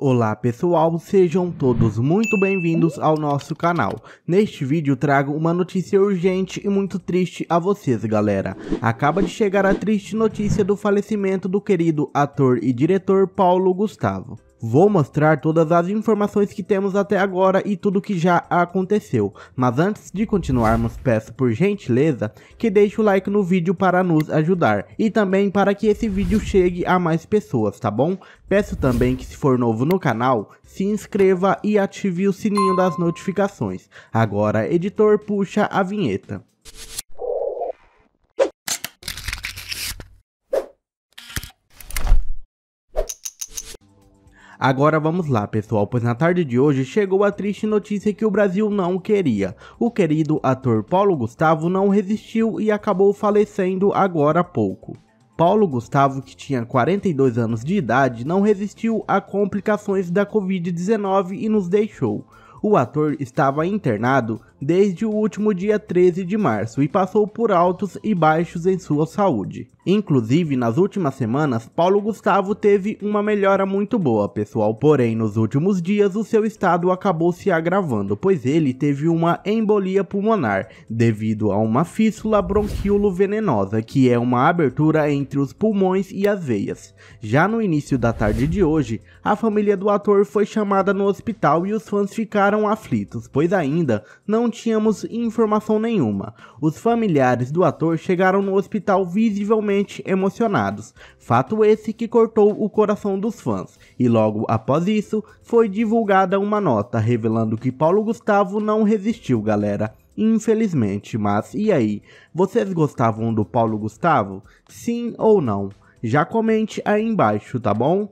Olá pessoal, sejam todos muito bem-vindos ao nosso canal. Neste vídeo trago uma notícia urgente e muito triste a vocês galera. Acaba de chegar a triste notícia do falecimento do querido ator e diretor Paulo Gustavo. Vou mostrar todas as informações que temos até agora e tudo que já aconteceu, mas antes de continuarmos peço por gentileza que deixe o like no vídeo para nos ajudar e também para que esse vídeo chegue a mais pessoas, tá bom? Peço também que se for novo no canal, se inscreva e ative o sininho das notificações. Agora editor puxa a vinheta. Agora vamos lá, pessoal, pois na tarde de hoje chegou a triste notícia que o Brasil não queria. O querido ator Paulo Gustavo não resistiu e acabou falecendo agora há pouco. Paulo Gustavo, que tinha 42 anos de idade, não resistiu a complicações da Covid-19 e nos deixou o ator estava internado desde o último dia 13 de março e passou por altos e baixos em sua saúde. Inclusive, nas últimas semanas, Paulo Gustavo teve uma melhora muito boa, pessoal, porém, nos últimos dias o seu estado acabou se agravando, pois ele teve uma embolia pulmonar devido a uma fístula bronquíolo venenosa, que é uma abertura entre os pulmões e as veias. Já no início da tarde de hoje, a família do ator foi chamada no hospital e os fãs ficaram ficaram aflitos, pois ainda não tínhamos informação nenhuma. Os familiares do ator chegaram no hospital visivelmente emocionados, fato esse que cortou o coração dos fãs, e logo após isso foi divulgada uma nota revelando que Paulo Gustavo não resistiu, galera infelizmente. Mas e aí? Vocês gostavam do Paulo Gustavo? Sim ou não? Já comente aí embaixo, tá bom?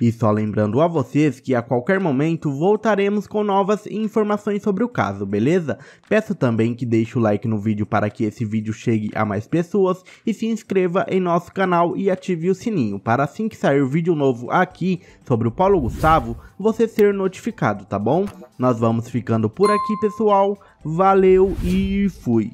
E só lembrando a vocês que a qualquer momento voltaremos com novas informações sobre o caso, beleza? Peço também que deixe o like no vídeo para que esse vídeo chegue a mais pessoas e se inscreva em nosso canal e ative o sininho para assim que sair vídeo novo aqui sobre o Paulo Gustavo, você ser notificado, tá bom? Nós vamos ficando por aqui, pessoal. Valeu e fui!